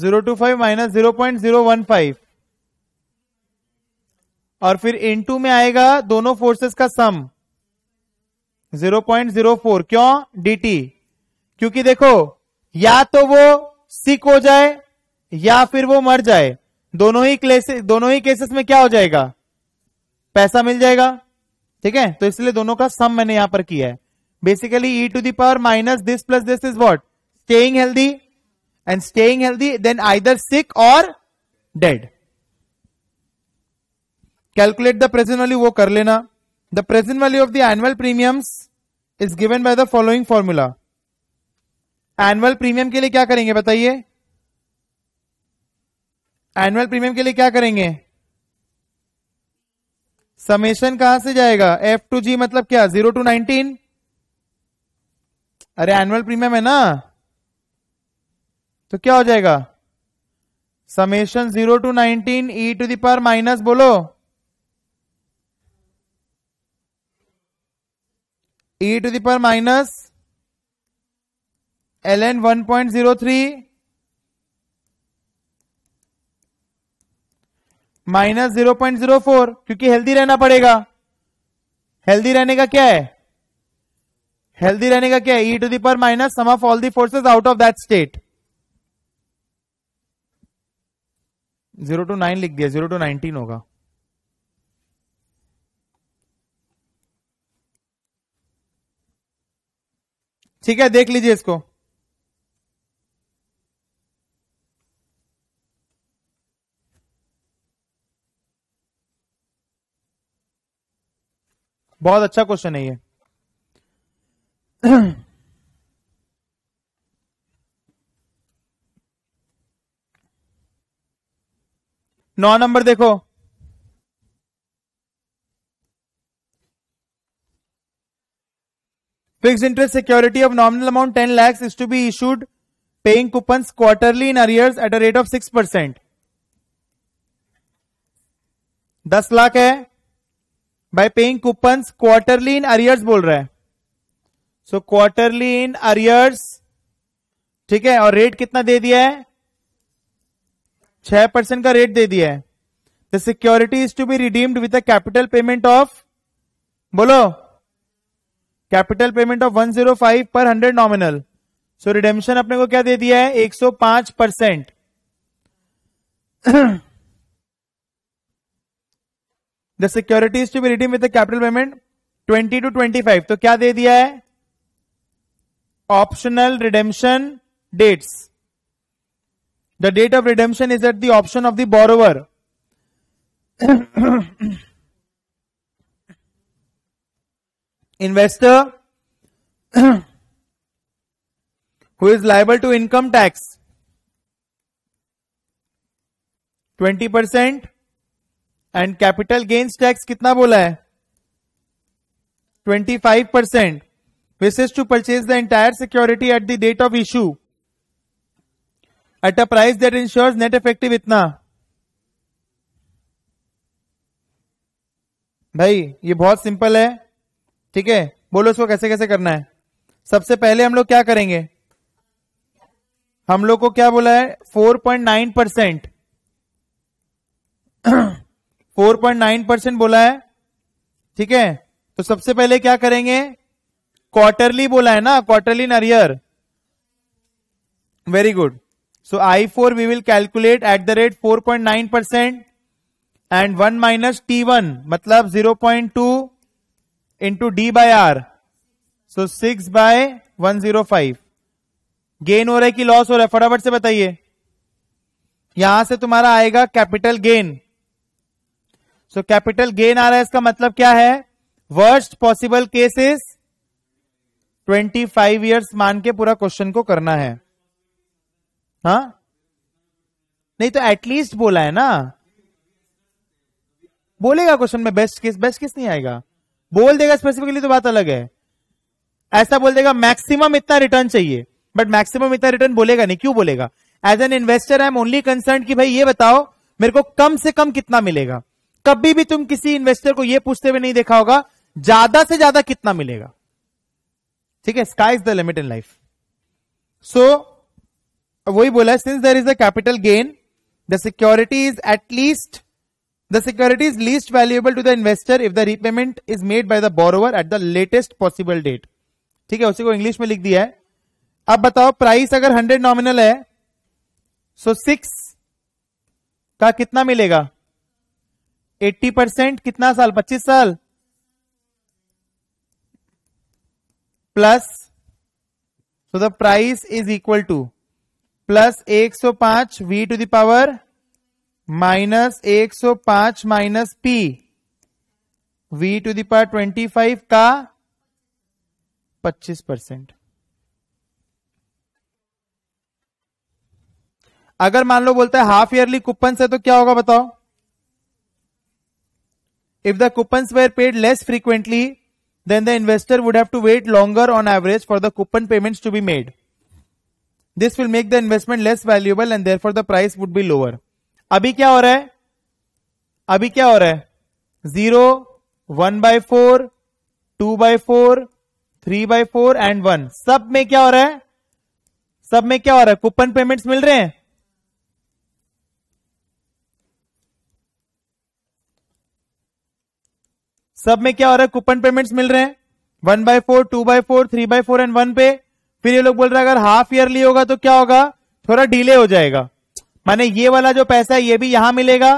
zero two five minus zero point zero one five और फिर इन टू में आएगा दोनों फोर्सेस का sum zero point zero four क्यों टी क्योंकि देखो या तो वो सिक हो जाए या फिर वो मर जाए दोनों ही केसेस दोनों ही केसेस में क्या हो जाएगा पैसा मिल जाएगा ठीक है तो इसलिए दोनों का सम मैंने यहां पर किया है basically E to the power minus this plus this is what staying healthy and staying healthy, then either sick or dead. Calculate the present value, वो कर लेना. The present value of the annual premiums is given by the following formula. Annual premium के लिए क्या करेंगे बताइए annual premium के लिए क्या करेंगे समेशन कहां से जाएगा एफ टू जी मतलब क्या जीरो टू नाइनटीन अरे एनुअल प्रीमियम है ना तो क्या हो जाएगा summation zero two nineteen e to the power minus बोलो e to the power minus l N one point zero three minus zero point zero four क्योंकि हेल्दी रहना पड़ेगा हेल्दी रहने का क्या है हेल्दी रहने का क्या है e to the power minus sum of all the forces out of that state zero two nine लिख दिया जीरो टू नाइनटीन होगा ठीक है देख लीजिए इसको बहुत अच्छा क्वेश्चन है ये नौ नंबर देखो fix interest security of nominal amount ten lakhs is to be issued paying coupon quarterly in arrears at a rate of six percent दस लाख है by paying coupon quarterly in arrears बोल रहा है सो क्वार्टरली इन अरियर्स ठीक है और rate कितना दे दिया है छह परसेंट का रेट दे दिया है the security is to be redeemed with capital payment of बोलो capital payment of 105 per 100 nominal so redemption अपने को क्या दे दिया है 105 percent the security is to be redeem with capital payment 20 to 25 तो क्या दे दिया है optional redemption dates The date of redemption is at the option of the borrower. Investor who is liable to income tax 20% and capital gains tax कितना बोला है 25% five percent विशेष to purchase the entire security at the date of issue at a price that insures net effective इतना भाई ये बहुत simple है ठीक है बोलो इसको कैसे कैसे करना है सबसे पहले हम लोग क्या करेंगे हम लोग को क्या बोला है 4.9 परसेंट 4.9 परसेंट बोला है ठीक है तो सबसे पहले क्या करेंगे क्वार्टरली बोला है ना क्वार्टरली नरियर very good I four we will calculate at the rate four point nine percent and one minus t one मतलब zero point two into d by r so six by one zero five gain हो रहा है कि loss हो रहा है फटाफट से बताइए यहां से तुम्हारा आएगा capital gain so capital gain आ रहा है इसका मतलब क्या है वर्स्ट पॉसिबल केसेस 25 इयर्स मान के पूरा क्वेश्चन को करना है हाँ नहीं तो एटलीस्ट बोला है ना बोलेगा क्वेश्चन में बेस्ट केस बेस्ट केस नहीं आएगा बोल देगा स्पेसिफिकली तो बात अलग है ऐसा बोल देगा मैक्सिमम इतना रिटर्न चाहिए बट मैक्सिमम इतना रिटर्न बोलेगा नहीं क्यों बोलेगा as an investor I am only concern कि भाई ये बताओ मेरे को कम से कम कितना मिलेगा कभी भी तुम किसी इन्वेस्टर को यह पूछते हुए नहीं देखा होगा ज्यादा से ज्यादा कितना मिलेगा ठीक है sky is the limit in life so वही बोला since there is a capital gain the security is at least the security is least valuable to the investor if the repayment is made by the borrower at the latest possible date ठीक है उसी को English में लिख दिया है अब बताओ प्राइस अगर 100 नॉमिनल है सो so सिक्स का कितना मिलेगा 80 परसेंट कितना साल 25 साल plus so the price is equal to plus एक सौ पांच वी टू दावर माइनस एक सौ पांच minus p v to the power twenty five का पच्चीस परसेंट अगर मान लो बोलता है हाफ ईयरली कूपन है तो क्या होगा बताओ if the coupon were paid less frequently then the investor would have to wait longer on average for the coupon payments to be made this will make the investment less valuable and for the price would be lower अभी क्या हो रहा है अभी क्या हो रहा है zero one by four two by four three by four and one सब में क्या हो रहा है सब में क्या हो रहा है कूपन पेमेंट्स मिल रहे हैं सब में क्या हो रहा है कूपन पेमेंट्स मिल रहे हैं one by four two by four three by four and one पे फिर ये लोग बोल रहे हैं अगर हाफ ईयरली होगा तो क्या होगा थोड़ा डिले हो जाएगा माने ये वाला जो पैसा है ये भी यहां मिलेगा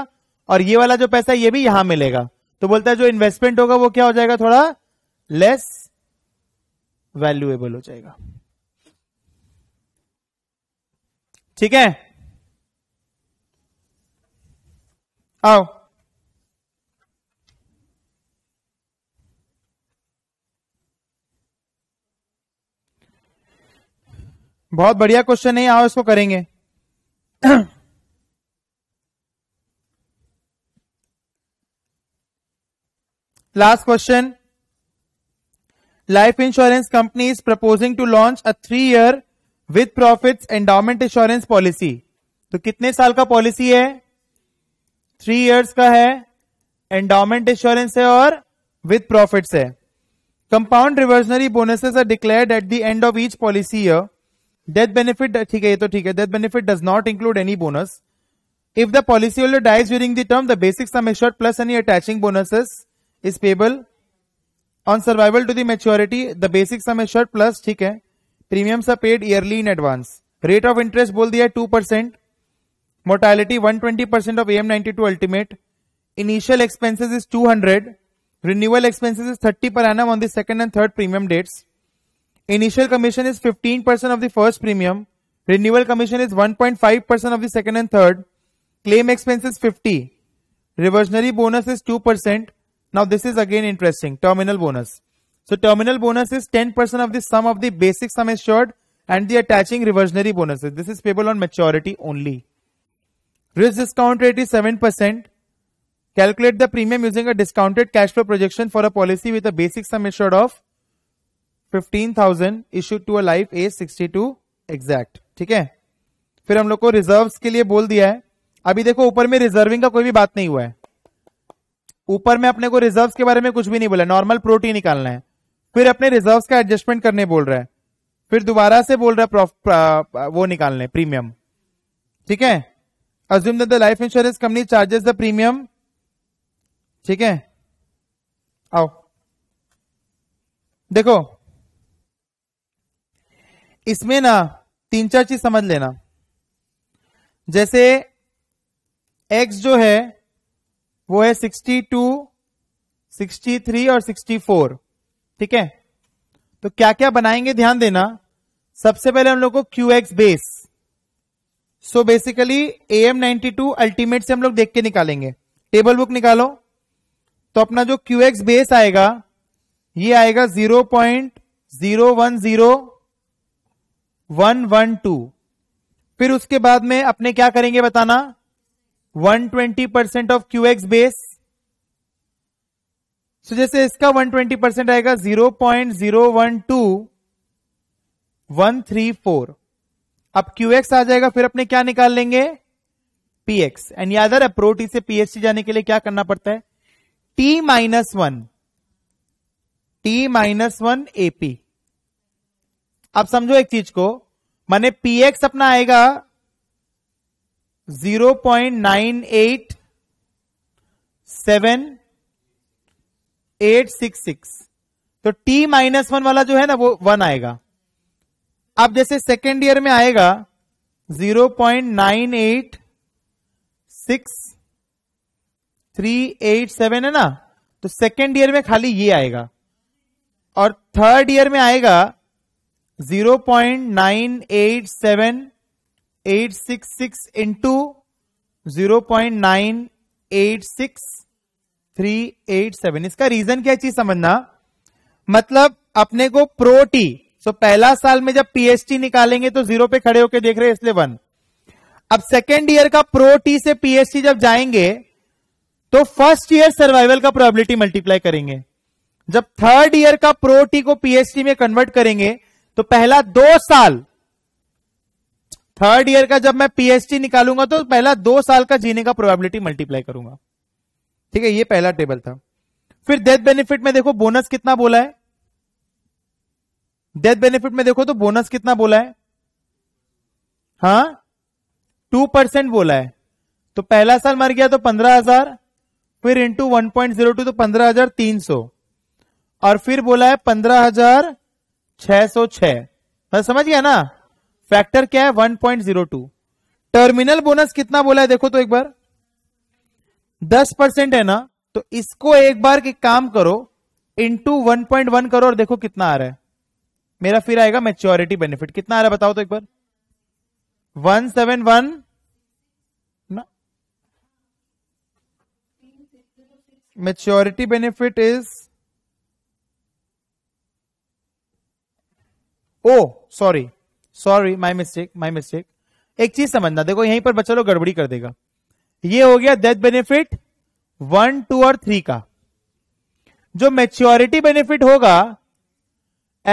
और ये वाला जो पैसा है ये भी यहां मिलेगा तो बोलता है जो इन्वेस्टमेंट होगा वो क्या हो जाएगा थोड़ा लेस वैल्यूएबल हो जाएगा ठीक है आओ बहुत बढ़िया क्वेश्चन है आओ इसको करेंगे last question life insurance company is proposing to launch a three year with profit endowment insurance policy तो कितने साल का पॉलिसी है थ्री इयर्स का है एंडोमेंट इंश्योरेंस है और विथ प्रॉफिट्स है compound reversionary bonuses are declared at the end of each policy year death benefit ठीक है ये तो ठीक है death benefit does not include any bonus if the policy holder dies during the term the basic sum assured plus any attaching bonuses is payable on survival to the maturity the basic sum assured plus ठीक है premiums are paid yearly in advance rate of interest बोल दिया two percent mortality one twenty percent of m ninety two ultimate initial expenses is two hundred renewal expenses is thirty per annum on the second and third premium dates Initial commission is 15% of the first premium. Renewal commission is 1.5% of the second and third. Claim expense is 50. Reversionary bonus is 2%. Now this is again interesting. Terminal bonus. So terminal bonus is 10% of the sum of the basic sum assured and the attaching reversionary bonuses. This is payable on maturity only. Risk discount rate is 7%. Calculate the premium using a discounted cash flow projection for a policy with a basic sum assured of fifteen thousand issued to a life age sixty two exact ठीक है फिर हम लोग को reserve के लिए बोल दिया है अभी देखो ऊपर में रिजर्विंग का कोई भी बात नहीं हुआ है ऊपर में अपने को रिजर्व के बारे में कुछ भी नहीं बोला नॉर्मल प्रोटीन निकालना है फिर अपने रिजर्व का एडजस्टमेंट करने बोल रहा है फिर दोबारा से बोल रहा है वो निकालने प्रीमियम ठीक है assume the life insurance company charges the premium ठीक है आओ देखो इसमें ना तीन चार चीज समझ लेना जैसे एक्स जो है वो है 62, 63 और 64 ठीक है तो क्या क्या बनाएंगे ध्यान देना सबसे पहले हम लोग को q x base so basically a m ninety two ultimate से हम लोग देख के निकालेंगे टेबल बुक निकालो तो अपना जो क्यू एक्स बेस आएगा ये आएगा zero point zero one zero one one two फिर उसके बाद में अपने क्या करेंगे बताना one twenty percent of q x base so जैसे इसका वन ट्वेंटी परसेंट आएगा zero point zero one two one three four अब क्यू एक्स आ जाएगा फिर अपने क्या निकाल लेंगे पीएक्स एंड याद है से पीएचसी जाने के लिए क्या करना पड़ता है t minus one t minus one AP अब समझो एक चीज को मैंने px अपना आएगा 0.987866 तो t माइनस वन वाला जो है ना वो वन आएगा अब जैसे सेकेंड ईयर में आएगा सेवन है ना तो सेकेंड ईयर में खाली ये आएगा और थर्ड ईयर में आएगा zero point nine eight seven eight six six into zero point nine eight six three eight seven इसका रीजन क्या चीज समझना मतलब अपने को प्रो टी सो पहला साल में जब पीएचटी निकालेंगे तो जीरो पे खड़े होके देख रहे हैं इसलिए वन अब सेकेंड ईयर का प्रो टी से पीएचटी जब जाएंगे तो फर्स्ट ईयर सर्वाइवल का प्रोबेबिलिटी मल्टीप्लाई करेंगे जब थर्ड ईयर का प्रो टी को पीएचटी में कन्वर्ट करेंगे तो पहला दो साल थर्ड ईयर का जब मैं पीएचडी निकालूंगा तो पहला दो साल का जीने का प्रोबेबिलिटी मल्टीप्लाई करूंगा ठीक है ये पहला टेबल था फिर डेथ बेनिफिट में देखो बोनस कितना बोला है डेथ बेनिफिट में देखो तो बोनस कितना बोला है हा टू परसेंट बोला है तो पहला साल मर गया तो पंद्रह हजार फिर into one point zero two तो पंद्रह हजार तीन सौ और फिर बोला है पंद्रह हजार छह सौ मतलब समझ गया ना फैक्टर क्या है 1.02 टर्मिनल बोनस कितना बोला है देखो तो एक बार 10 परसेंट है ना तो इसको एक बार के काम करो इंटू वन करो और देखो कितना आ रहा है मेरा फिर आएगा मेच्योरिटी बेनिफिट कितना आ रहा है बताओ तो एक बार one seven one maturity benefit is oh sorry sorry my mistake my mistake एक चीज समझना देखो यहीं पर बच्चा लोग गड़बड़ी कर देगा ये हो गया डेथ बेनिफिट वन टू और थ्री का जो मेच्योरिटी बेनिफिट होगा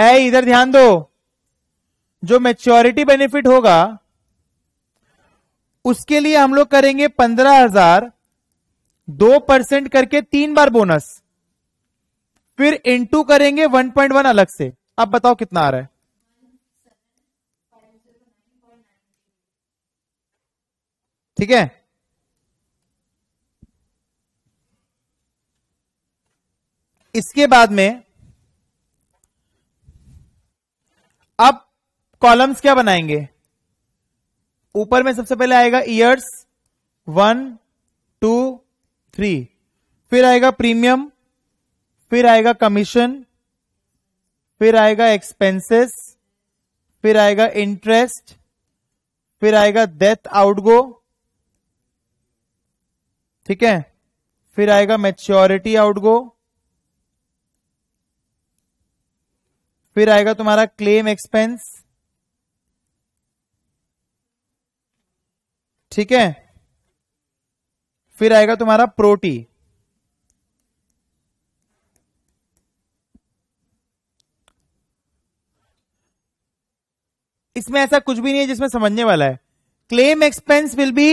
ए इधर ध्यान दो जो मेच्योरिटी बेनिफिट होगा उसके लिए हम लोग करेंगे पंद्रह हजार दो परसेंट करके तीन बार बोनस फिर इनटू करेंगे वन पॉइंट वन अलग से अब बताओ कितना आ रहा है ठीक है इसके बाद में अब कॉलम्स क्या बनाएंगे ऊपर में सबसे पहले आएगा ईयर्स वन टू थ्री फिर आएगा प्रीमियम फिर आएगा कमीशन फिर आएगा एक्सपेंसेस फिर आएगा इंटरेस्ट फिर आएगा डेथ आउटगो ठीक है फिर आएगा मेच्योरिटी आउटगो फिर आएगा तुम्हारा क्लेम एक्सपेंस ठीक है फिर आएगा तुम्हारा प्रोटी इसमें ऐसा कुछ भी नहीं है जिसमें समझने वाला है claim expense will be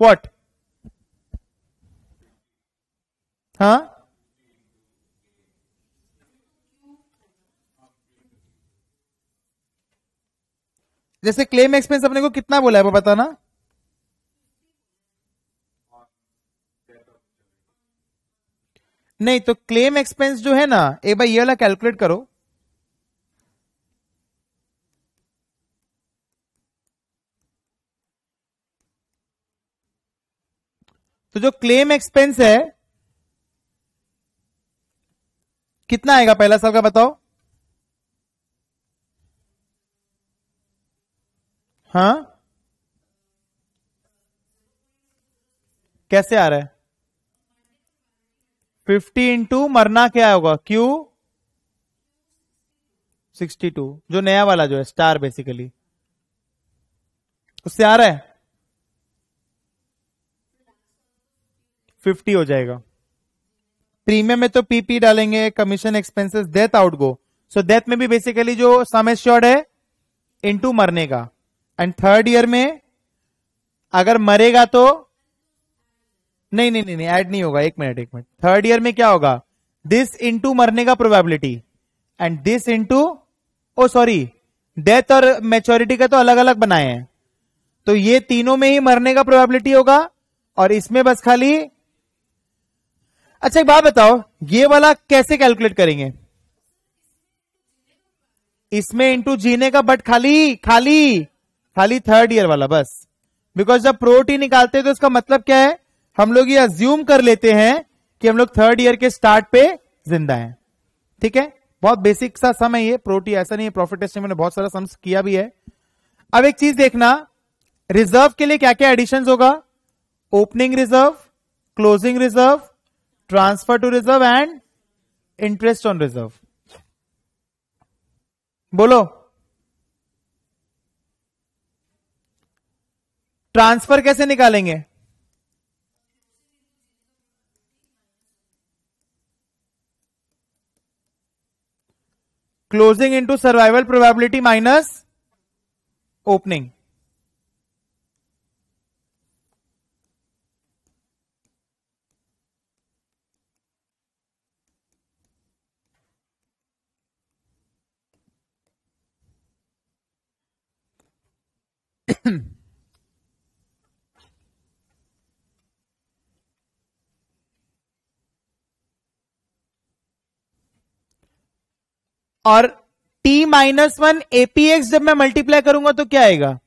what हाँ जैसे क्लेम एक्सपेंस अपने को कितना बोला है वो बताना नहीं तो क्लेम एक्सपेंस जो है ना एक बार ये वाला कैलकुलेट करो तो जो क्लेम एक्सपेंस है कितना आएगा पहला साल का बताओ हाँ कैसे आ रहा है फिफ्टी इंटू मरना क्या होगा क्यू सिक्सटी टू जो नया वाला जो है स्टार बेसिकली उससे आ रहा है फिफ्टी हो जाएगा प्रीमियम में तो पीपी डालेंगे commission expenses death out go so death में भी बेसिकली जो सम एश्योर्ड है इनटू मरने का एंड थर्ड ईयर में अगर मरेगा तो नहीं नहीं नहीं ऐड नहीं होगा एक मिनट एक मिनट थर्ड ईयर में क्या होगा दिस इंटू मरने का probability and this into oh sorry death और मेच्योरिटी का तो अलग अलग बनाए हैं तो ये तीनों में ही मरने का प्रोबेबिलिटी होगा और इसमें बस खाली अच्छा एक बात बताओ ये वाला कैसे कैलकुलेट करेंगे इसमें इंटू जीने का बट खाली खाली खाली थर्ड ईयर वाला बस बिकॉज जब प्रोटी निकालते हैं तो इसका मतलब क्या है हम लोग ये अज्यूम कर लेते हैं कि हम लोग थर्ड ईयर के स्टार्ट पे जिंदा हैं ठीक है बहुत बेसिक सा सम है ये प्रोटी ऐसा नहीं है प्रॉफिट टेस्ट मैंने बहुत सारा सम्स किया भी है अब एक चीज देखना रिजर्व के लिए क्या क्या एडिशन होगा opening reserve closing reserve transfer to reserve and interest on reserve बोलो ट्रांसफर कैसे निकालेंगे closing into survival probability minus opening और t माइनस वन एपीएक्स जब मैं मल्टीप्लाई करूंगा तो क्या आएगा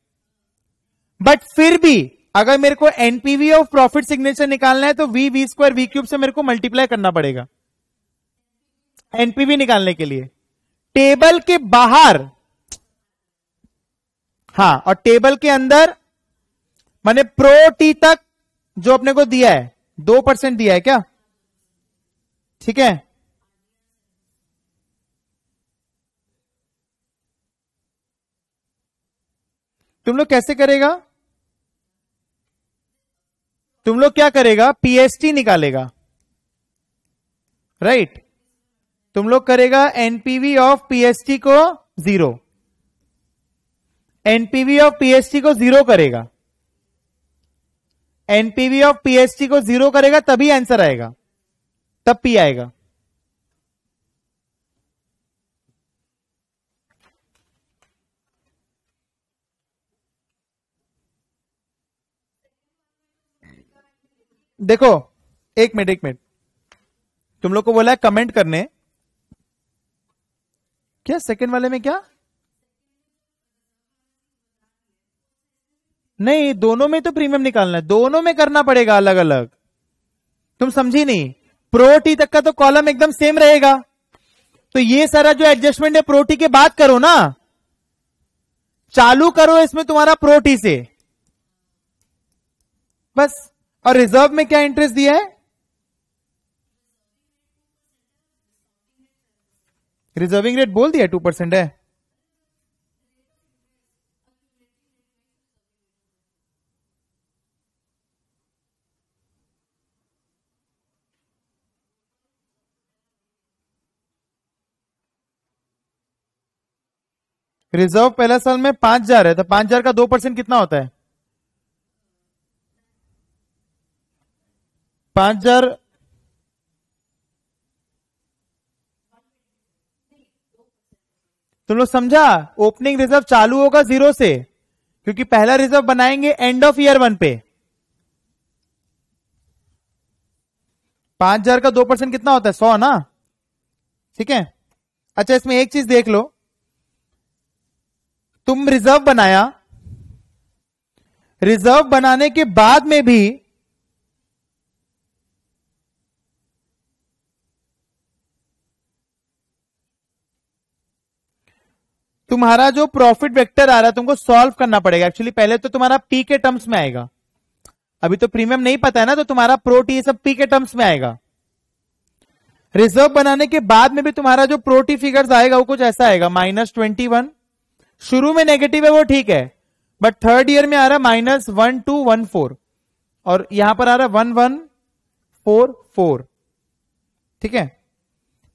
बट फिर भी अगर मेरे को एनपीवी ऑफ प्रॉफिट सिग्नेचर निकालना है तो v v square v cube से मेरे को मल्टीप्लाई करना पड़ेगा एनपीवी निकालने के लिए टेबल के बाहर हाँ और टेबल के अंदर मैंने प्रो टी तक जो अपने को दिया है दो परसेंट दिया है क्या ठीक है तुम लोग कैसे करेगा तुम लोग क्या करेगा पीएसटी निकालेगा राइट right? तुम लोग करेगा एनपीवी ऑफ पीएसटी को जीरो एनपीवी ऑफ पीएसटी को जीरो करेगा एनपीवी ऑफ पीएसटी को जीरो करेगा तभी आंसर आएगा तब पी आएगा देखो एक मिनट एक मिनट तुम लोग को बोला है कमेंट करने क्या सेकंड वाले में क्या नहीं दोनों में तो प्रीमियम निकालना है दोनों में करना पड़ेगा अलग अलग तुम समझी नहीं प्रोटी तक का तो कॉलम एकदम सेम रहेगा तो ये सारा जो एडजस्टमेंट है प्रोटी के बाद करो ना चालू करो इसमें तुम्हारा प्रोटी से बस और रिजर्व में क्या इंटरेस्ट दिया है रिजर्विंग रेट बोल दिया टू परसेंट है रिजर्व पहले साल में पांच हजार है तो पांच हजार का दो परसेंट कितना होता है पांच हजार तुम लोग समझा ओपनिंग रिजर्व चालू होगा जीरो से क्योंकि पहला रिजर्व बनाएंगे एंड ऑफ ईयर वन पे पांच हजार का दो परसेंट कितना होता है सौ ना ठीक है अच्छा इसमें एक चीज देख लो तुम रिजर्व बनाया रिजर्व बनाने के बाद में भी तुम्हारा जो प्रॉफिट वेक्टर आ रहा है तुमको सॉल्व करना पड़ेगा एक्चुअली पहले तो तुम्हारा पी के टर्म्स में आएगा अभी तो प्रीमियम नहीं पता है ना तो तुम्हारा प्रोटी ये सब पी के टर्म्स में आएगा रिजर्व बनाने के बाद में भी तुम्हारा जो प्रोटी फिगर्स आएगा वो कुछ ऐसा आएगा माइनस ट्वेंटी वन शुरू में नेगेटिव है वो ठीक है बट थर्ड ईयर में आ रहा है minus one two one four और यहां पर आ रहा है वन वन फोर फोर ठीक है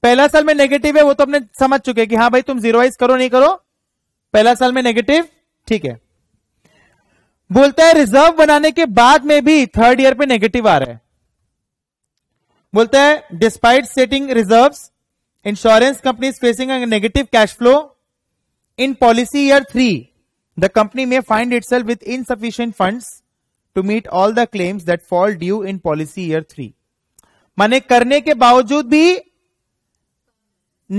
पहला साल में नेगेटिव है वो तो अपने समझ चुके कि हाँ भाई तुम वाइज करो नहीं करो पहला साल में नेगेटिव ठीक है बोलता है रिजर्व बनाने के बाद में भी थर्ड ईयर पे नेगेटिव आ रहा है बोलता है despite setting reserve insurance companies facing negative cash flow in policy year 3 the company may find itself with insufficient funds to meet all the claims that fall due in policy year 3 mane karne ke bawajood bhi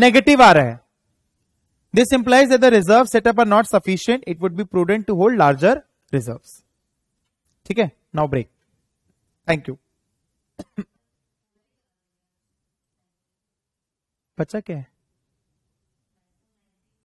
negative aa raha this implies that the reserves set up are not sufficient it would be prudent to hold larger reserves theek hai now break thank you बच्चा क्या है